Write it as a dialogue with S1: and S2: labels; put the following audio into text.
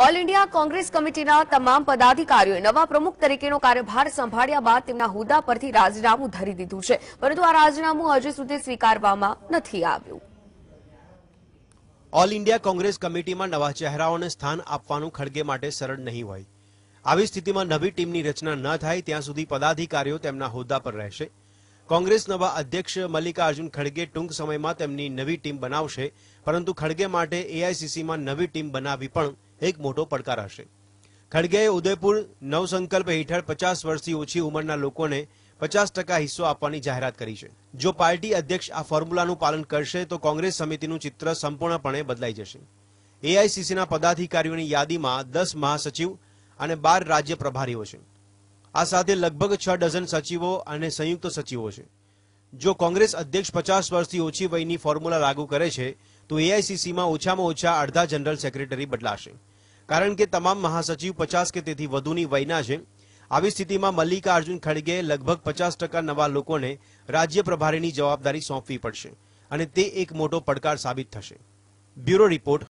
S1: all India Congress કમિટીના તમામ પદાધિકારીઓએ નવા પ્રમુખ તરીકેનો કાર્યભાર સંભાળ્યા બાદ તેમના હોદ્દા પરથી રાજીનામું ધરી દીધું છે પરંતુ આ રાજીનામું હજુ સુધી સ્વીકારવામાં નથી આવ્યું
S2: ઓલ ઇન્ડિયા કોંગ્રેસ કમિટીમાં નવા ચહેરાઓને સ્થાન આપવાનું ખડગે માટે સરળ નહીં હોય આવી સ્થિતિમાં નવી ટીમની રચના ન થાય ત્યાં સુધી પદાધિકારીઓ તેમના હોદ્દા પર રહેશે કોંગ્રેસ નવા અધ્યક્ષ મલ્લિકાર્જુન ખડગે ટૂંક સમયમાં તેમની નવી ટીમ બનાવશે પરંતુ ખડગે માટે એઆઈસીસીમાં નવી ટીમ બનાવી પણ એક મોટો પડકાર હશે ખડગેએ ઉદયપુર નવસંકલ્પ હેઠળ પચાસ વર્ષથી ઓછી ઉંમરના લોકોને પચાસ ટકા હિસ્સો આપવાની જાહેરાત કરી છે જો પાર્ટી અધ્યક્ષ આ ફોર્મ્યુલાનું પાલન કરશે તો કોંગ્રેસ સમિતિનું ચિત્ર સંપૂર્ણપણે બદલાઈ જશે એઆઈસીસીના પદાધિકારીઓની યાદીમાં દસ મહાસચિવ અને બાર રાજ્ય પ્રભારીઓ છે આ સાથે લગભગ છ ડઝન સચિવો અને સંયુક્ત સચિવો છે જો કોંગ્રેસ અધ્યક્ષ પચાસ વર્ષથી ઓછી વયની ફોર્મ્યુલા લાગુ કરે છે તો એઆઈસીસીમાં ઓછામાં ઓછા અડધા જનરલ સેક્રેટરી બદલાશે કારણ કે તમામ મહાસચિવ પચાસ કે તેથી વધુની વયના છે આવી સ્થિતિમાં મલ્લિકાર્જુન અર્જુન ખડગે લગભગ પચાસ ટકા નવા લોકોને રાજ્ય પ્રભારીની જવાબદારી સોંપવી પડશે અને તે એક મોટો પડકાર સાબિત થશે બ્યુરો રિપોર્ટ